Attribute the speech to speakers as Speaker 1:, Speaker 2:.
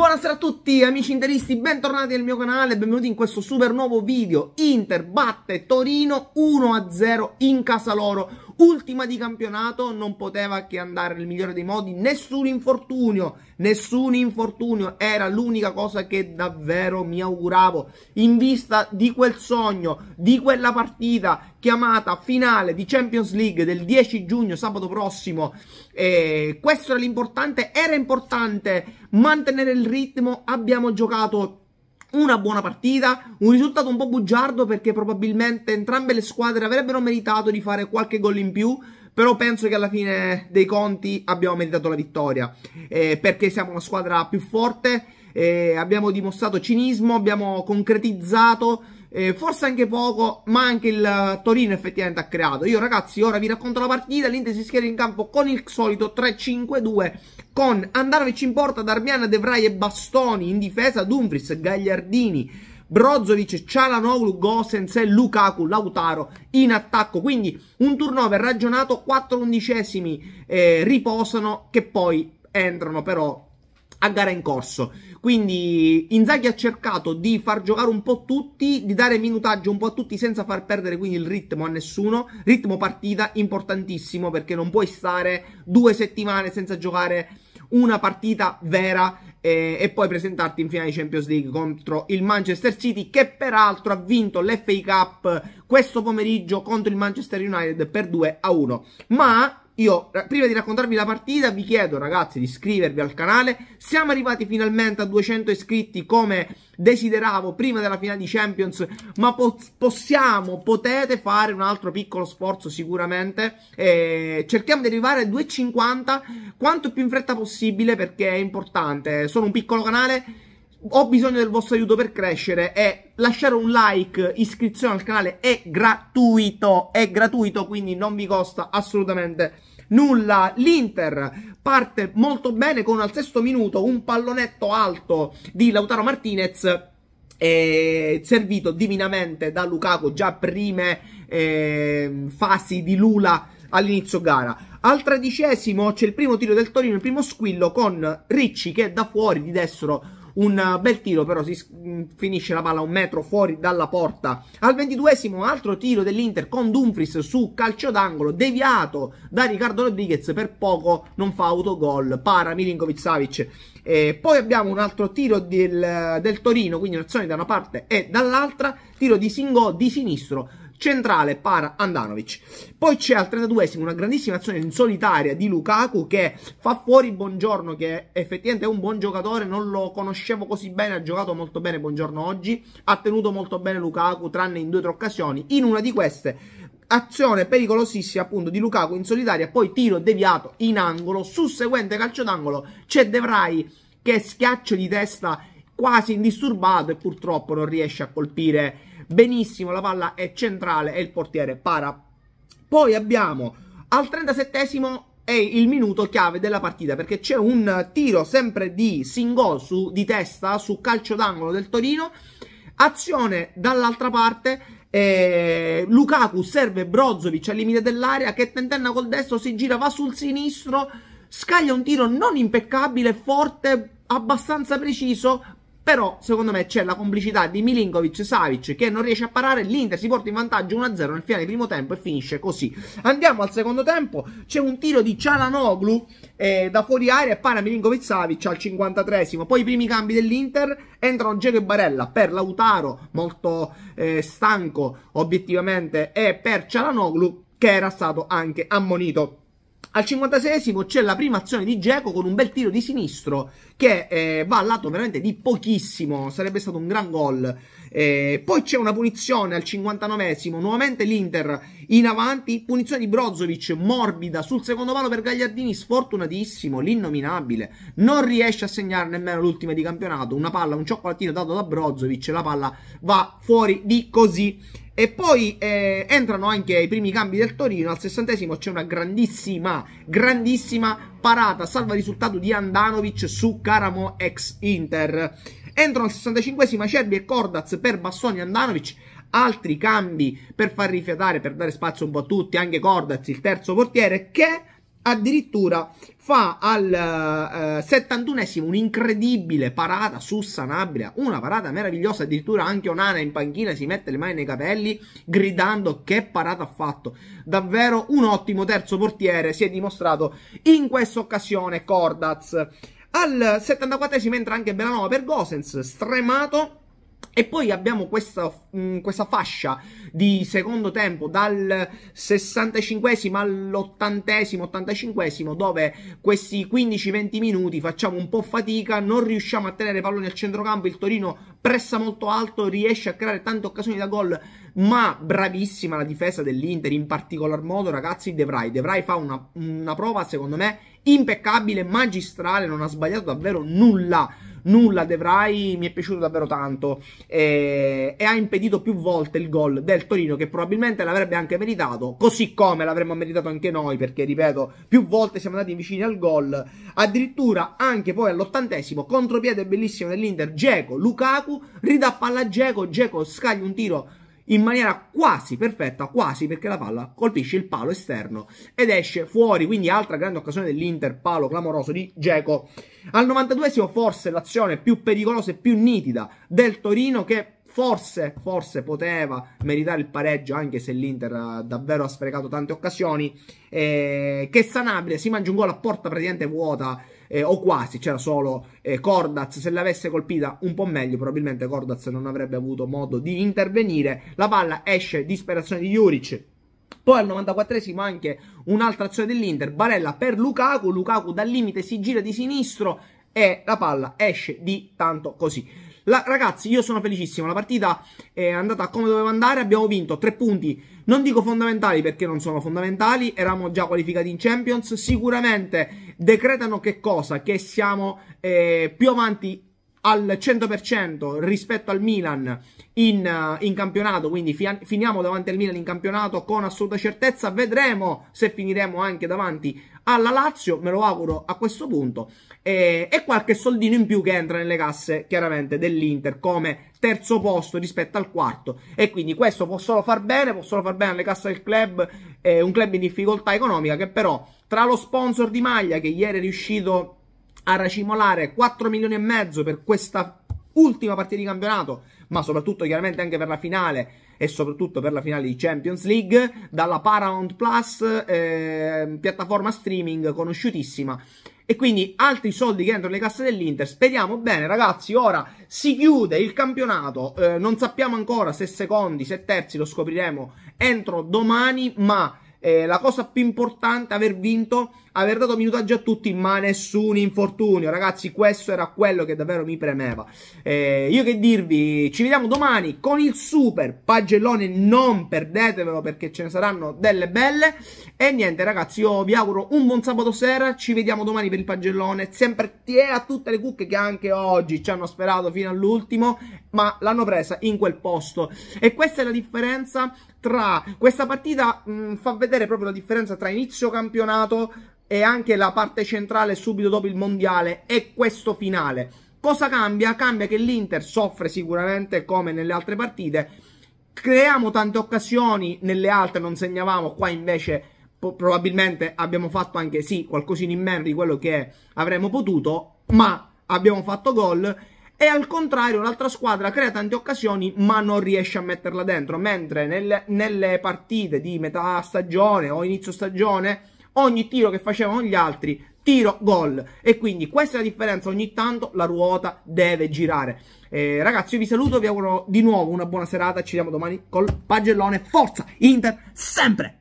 Speaker 1: Buonasera a tutti amici interisti, bentornati nel mio canale, benvenuti in questo super nuovo video Inter batte Torino 1-0 in casa loro Ultima di campionato, non poteva che andare nel migliore dei modi Nessun infortunio, nessun infortunio Era l'unica cosa che davvero mi auguravo In vista di quel sogno, di quella partita Chiamata finale di Champions League del 10 giugno, sabato prossimo e eh, Questo era l'importante, era importante mantenere il ritmo, abbiamo giocato una buona partita, un risultato un po' bugiardo perché probabilmente entrambe le squadre avrebbero meritato di fare qualche gol in più, però penso che alla fine dei conti abbiamo meritato la vittoria, eh, perché siamo una squadra più forte, eh, abbiamo dimostrato cinismo, abbiamo concretizzato eh, forse anche poco, ma anche il eh, Torino effettivamente ha creato. Io ragazzi ora vi racconto la partita, l'Inter si schiera in campo con il solito 3-5-2, con Andanovic in porta, Darmian, De Vrij e Bastoni, in difesa Dumfries, Gagliardini, Brozovic, Cialanoglu, Gosens e Lukaku, Lautaro in attacco. Quindi un turnover ragionato, 4 undicesimi eh, riposano che poi entrano però a gara in corso. Quindi Inzaghi ha cercato di far giocare un po' tutti, di dare minutaggio un po' a tutti senza far perdere quindi il ritmo a nessuno. Ritmo partita importantissimo perché non puoi stare due settimane senza giocare una partita vera eh, e poi presentarti in finale di Champions League contro il Manchester City che peraltro ha vinto l'FA Cup questo pomeriggio contro il Manchester United per 2 a 1. Ma io, prima di raccontarvi la partita, vi chiedo ragazzi di iscrivervi al canale. Siamo arrivati finalmente a 200 iscritti come desideravo prima della finale di Champions, ma po possiamo, potete fare un altro piccolo sforzo sicuramente. Eh, cerchiamo di arrivare a 250 quanto più in fretta possibile perché è importante. Sono un piccolo canale, ho bisogno del vostro aiuto per crescere e lasciare un like, iscrizione al canale è gratuito, è gratuito, quindi non vi costa assolutamente nulla. L'Inter parte molto bene con al sesto minuto un pallonetto alto di Lautaro Martinez eh, servito divinamente da Lukaku già prime eh, fasi di Lula all'inizio gara. Al tredicesimo c'è il primo tiro del Torino, il primo squillo con Ricci che da fuori di destro un bel tiro però si mm, finisce la palla un metro fuori dalla porta al ventiduesimo altro tiro dell'Inter con Dumfries su calcio d'angolo deviato da Riccardo Rodriguez per poco non fa autogol para Milinkovic Savic e poi abbiamo un altro tiro del, del Torino quindi un'azione da una parte e dall'altra tiro di Singo di sinistro centrale para Andanovic. Poi c'è al 32esimo una grandissima azione in solitaria di Lukaku che fa fuori Buongiorno che effettivamente è un buon giocatore, non lo conoscevo così bene, ha giocato molto bene Buongiorno oggi, ha tenuto molto bene Lukaku tranne in due o tre occasioni, in una di queste azione pericolosissima appunto di Lukaku in solitaria, poi tiro deviato in angolo, susseguente calcio d'angolo c'è De Vrij che schiaccio di testa quasi indisturbato e purtroppo non riesce a colpire benissimo, la palla è centrale e il portiere para. Poi abbiamo al 37esimo è il minuto chiave della partita perché c'è un tiro sempre di Singosu di testa su calcio d'angolo del Torino azione dall'altra parte eh, Lukaku serve Brozovic al limite dell'area che tentenna col destro si gira va sul sinistro scaglia un tiro non impeccabile forte abbastanza preciso però, secondo me, c'è la complicità di Milinkovic-Savic e che non riesce a parare. L'Inter si porta in vantaggio 1-0 nel finale del primo tempo e finisce così. Andiamo al secondo tempo. C'è un tiro di Cialanoglu eh, da fuori aria e para Milinkovic-Savic al 53 Poi i primi cambi dell'Inter entrano Gego e Barella per Lautaro, molto eh, stanco obiettivamente, e per Cialanoglu che era stato anche ammonito. Al 56 c'è la prima azione di Geco con un bel tiro di sinistro che eh, va al lato veramente di pochissimo, sarebbe stato un gran gol. Eh, poi c'è una punizione al 59 esimo nuovamente l'Inter in avanti, punizione di Brozovic morbida sul secondo palo per Gagliardini, sfortunatissimo, l'innominabile. Non riesce a segnare nemmeno l'ultima di campionato, una palla, un cioccolatino dato da Brozovic, la palla va fuori di così. E poi eh, entrano anche i primi cambi del Torino. Al sessantesimo c'è una grandissima, grandissima parata, salva risultato di Andanovic su Caramo ex Inter. Entrano al 65 Cerbi e Cordaz per Bassoni e Andanovic. Altri cambi per far rifiatare, per dare spazio un po' a tutti, anche Cordaz, il terzo portiere, che addirittura fa al eh, 71esimo un'incredibile parata su Sanabria, una parata meravigliosa, addirittura anche Onana in panchina si mette le mani nei capelli gridando che parata ha fatto. Davvero un ottimo terzo portiere si è dimostrato in questa occasione Cordaz. Al 74esimo entra anche Belanova per Gosens, stremato e poi abbiamo questa, mh, mm, questa, fascia di secondo tempo dal 65 all'80 85 dove questi 15-20 minuti facciamo un po' fatica, non riusciamo a tenere pallone al centrocampo, il Torino pressa molto alto, riesce a creare tante occasioni da gol, ma bravissima la difesa dell'Inter, in particolar modo ragazzi De Vrij. De Vrij fa una, una prova secondo me impeccabile, magistrale, non ha sbagliato davvero nulla nulla Devrai mi è piaciuto davvero tanto e, e ha impedito più volte il gol del Torino che probabilmente l'avrebbe anche meritato, così come l'avremmo meritato anche noi perché ripeto più volte siamo andati vicini al gol, addirittura anche poi all'ottantesimo contropiede bellissimo dell'Inter, Geco, Lukaku, ridà palla a Geco, Geco scaglia un tiro in maniera quasi perfetta, quasi perché la palla colpisce il palo esterno ed esce fuori, quindi altra grande occasione dell'Inter, palo clamoroso di Geco. Al 92esimo forse l'azione più pericolosa e più nitida del Torino che forse, forse poteva meritare il pareggio anche se l'Inter davvero ha sprecato tante occasioni, eh, che Sanabria si mangia un gol a porta praticamente vuota eh, o quasi, c'era solo eh, Cordaz, se l'avesse colpita un po' meglio probabilmente Cordaz non avrebbe avuto modo di intervenire, la palla esce, disperazione di Juric, poi al 94esimo anche un'altra azione dell'Inter, Barella per Lukaku, Lukaku dal limite si gira di sinistro e la palla esce di tanto così. La, ragazzi, io sono felicissimo. La partita è andata come doveva andare. Abbiamo vinto tre punti. Non dico fondamentali perché non sono fondamentali. Eravamo già qualificati in Champions. Sicuramente decretano che cosa? Che siamo eh, più avanti al 100% rispetto al Milan in, eh, in campionato, quindi fi- finiamo davanti al Milan in campionato con assoluta certezza, vedremo se finiremo anche davanti alla Lazio, me lo auguro a questo punto, e, e qualche soldino in più che entra nelle casse chiaramente dell'Inter come terzo posto rispetto al quarto e quindi questo può solo far bene, può solo far bene alle casse del club, eh, un club in difficoltà economica che però tra lo sponsor di maglia che ieri è riuscito a racimolare 4 milioni e mezzo per questa ultima partita di campionato, ma soprattutto chiaramente anche per la finale e soprattutto per la finale di Champions League dalla Paramount Plus, eh, piattaforma streaming conosciutissima. E quindi altri soldi che entrano nelle casse dell'Inter. Speriamo bene, ragazzi. Ora si chiude il campionato. Eh, non sappiamo ancora se secondi, se terzi, lo scopriremo entro domani. Ma eh, la cosa più importante è aver vinto aver dato minutaggio a tutti, ma nessun infortunio. Ragazzi, questo era quello che davvero mi premeva. Eh, io che dirvi, ci vediamo domani con il super pagellone. Non perdetevelo perché ce ne saranno delle belle. E niente, ragazzi, io vi auguro un buon sabato sera. Ci vediamo domani per il pagellone. Sempre tiè a tutte le cucche che anche oggi ci hanno sperato fino all'ultimo, ma l'hanno presa in quel posto. E questa è la differenza tra questa partita mh, mm, fa vedere proprio la differenza tra inizio campionato e anche la parte centrale subito dopo il mondiale e questo finale. Cosa cambia? Cambia che l'Inter soffre sicuramente come nelle altre partite. Creiamo tante occasioni, nelle altre non segnavamo, qua invece probabilmente abbiamo fatto anche sì qualcosina in meno di quello che avremmo potuto, ma abbiamo fatto gol e al contrario l'altra squadra crea tante occasioni ma non riesce a metterla dentro, mentre nel, nelle partite di metà stagione o inizio stagione ogni tiro che facevano gli altri, tiro, gol. E quindi questa è la differenza, ogni tanto la ruota deve girare. Eh, ragazzi, io vi saluto, vi auguro di nuovo una buona serata, ci vediamo domani col pagellone. Forza Inter sempre!